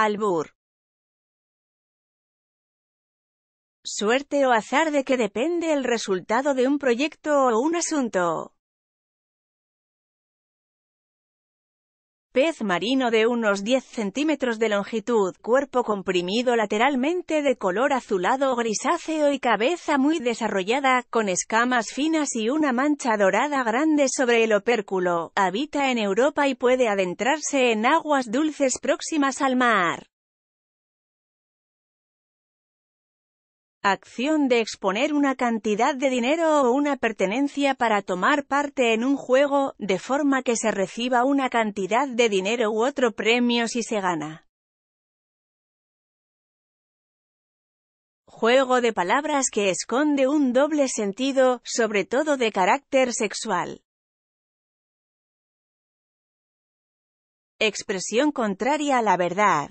Albur. Suerte o azar de que depende el resultado de un proyecto o un asunto. Pez marino de unos 10 centímetros de longitud, cuerpo comprimido lateralmente de color azulado grisáceo y cabeza muy desarrollada, con escamas finas y una mancha dorada grande sobre el opérculo. Habita en Europa y puede adentrarse en aguas dulces próximas al mar. Acción de exponer una cantidad de dinero o una pertenencia para tomar parte en un juego, de forma que se reciba una cantidad de dinero u otro premio si se gana. Juego de palabras que esconde un doble sentido, sobre todo de carácter sexual. Expresión contraria a la verdad.